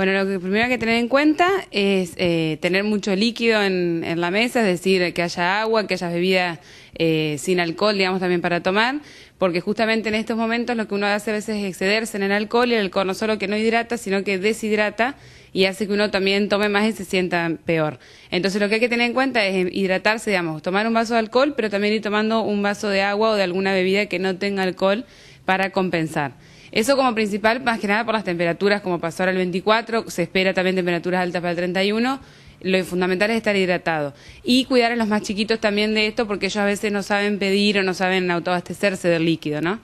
Bueno, lo que primero hay que tener en cuenta es eh, tener mucho líquido en, la mesa, es decir, que haya agua, que haya bebida eh, sin alcohol, digamos, también para tomar, porque justamente en estos momentos lo que uno hace a veces es excederse en el alcohol y el alcohol no solo que no hidrata, sino que deshidrata y hace que uno también tome más y se sienta peor. Entonces lo que hay que tener en cuenta es hidratarse, digamos, tomar un vaso de alcohol, pero también ir tomando un vaso de agua o de alguna bebida que no tenga alcohol para compensar. Eso como principal, más que nada por las temperaturas, como pasó ahora el 24, se espera también temperaturas altas para el 31 lo fundamental es estar hidratado y cuidar a los más chiquitos también de esto porque ellos a veces no saben pedir o no saben autoabastecerse del líquido, ¿no?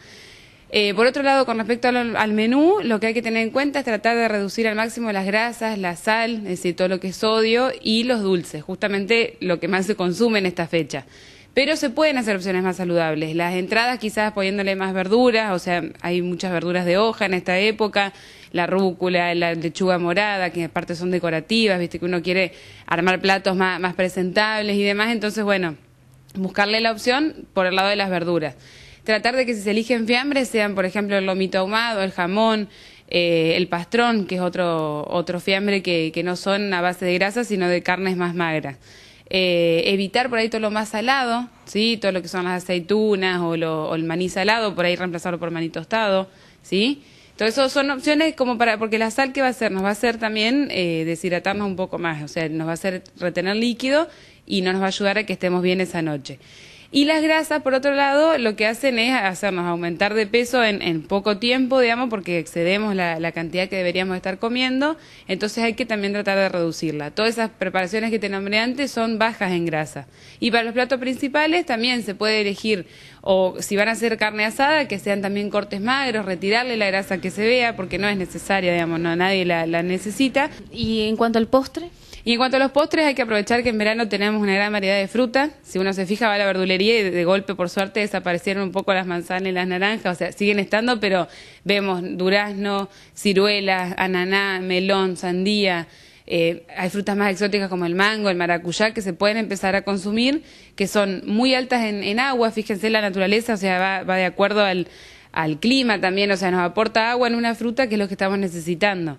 Eh, por otro lado, con respecto al, menú, lo que hay que tener en cuenta es tratar de reducir al máximo las grasas, la sal, es decir, todo lo que es sodio y los dulces, justamente lo que más se consume en esta fecha. Pero se pueden hacer opciones más saludables. Las entradas quizás poniéndole más verduras, o sea, hay muchas verduras de hoja en esta época, la rúcula, la lechuga morada, que aparte son decorativas, viste que uno quiere armar platos más, presentables y demás. Entonces, bueno, buscarle la opción por el lado de las verduras. Tratar de que si se eligen fiambres sean, por ejemplo, el lomito ahumado, el jamón, eh, el pastrón, que es otro, otro fiambre que, que no son a base de grasas, sino de carnes más magras. Eh, evitar por ahí todo lo más salado, ¿sí? Todo lo que son las aceitunas o, el maní salado, por ahí reemplazarlo por maní tostado, ¿sí? Entonces, eso son opciones como para, porque la sal que va a hacer, nos va a hacer también eh, deshidratarnos un poco más, o sea, nos va a hacer retener líquido y no nos va a ayudar a que estemos bien esa noche. Y las grasas, por otro lado, lo que hacen es hacernos aumentar de peso en, poco tiempo, digamos, porque excedemos la, cantidad que deberíamos estar comiendo, entonces hay que también tratar de reducirla. Todas esas preparaciones que te nombré antes son bajas en grasa. Y para los platos principales también se puede elegir, o si van a hacer carne asada, que sean también cortes magros, retirarle la grasa que se vea, porque no es necesaria, digamos, no, nadie la necesita. ¿Y en cuanto al postre? Y en cuanto a los postres, hay que aprovechar que en verano tenemos una gran variedad de frutas. Si uno se fija, va a la verdulería y de, golpe, por suerte, desaparecieron un poco las manzanas y las naranjas. O sea, siguen estando, pero vemos durazno, ciruelas, ananá, melón, sandía. Eh, hay frutas más exóticas como el mango, el maracuyá, que se pueden empezar a consumir, que son muy altas en, agua, fíjense la naturaleza, o sea, va, va de acuerdo al, al clima también, o sea, nos aporta agua en una fruta que es lo que estamos necesitando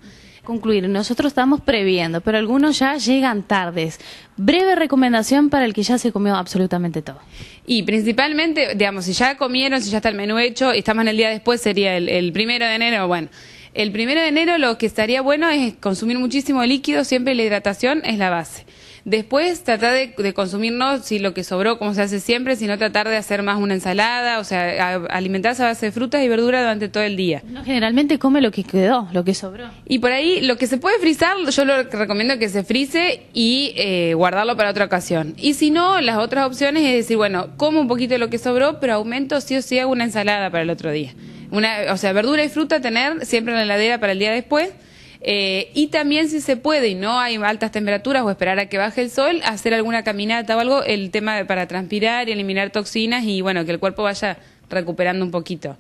concluir. Nosotros estamos previendo, pero algunos ya llegan tardes. Breve recomendación para el que ya se comió absolutamente todo. Y principalmente, digamos, si ya comieron, si ya está el menú hecho, y estamos en el día después, sería el, el primero de enero, bueno. El primero de enero lo que estaría bueno es consumir muchísimo líquido, siempre la hidratación es la base. Después tratar de, consumir no si lo que sobró, como se hace siempre, sino tratar de hacer más una ensalada, o sea, alimentarse a base de frutas y verduras durante todo el día. No, generalmente come lo que quedó, lo que sobró. Y por ahí, lo que se puede frizar, yo lo recomiendo que se frise y eh, guardarlo para otra ocasión. Y si no, las otras opciones es decir, bueno, como un poquito de lo que sobró, pero aumento sí o sí hago una ensalada para el otro día. Una, o sea, verdura y fruta tener siempre en la heladera para el día después eh, y también si se puede y no hay altas temperaturas o esperar a que baje el sol, hacer alguna caminata o algo, el tema para transpirar y eliminar toxinas y bueno, que el cuerpo vaya recuperando un poquito.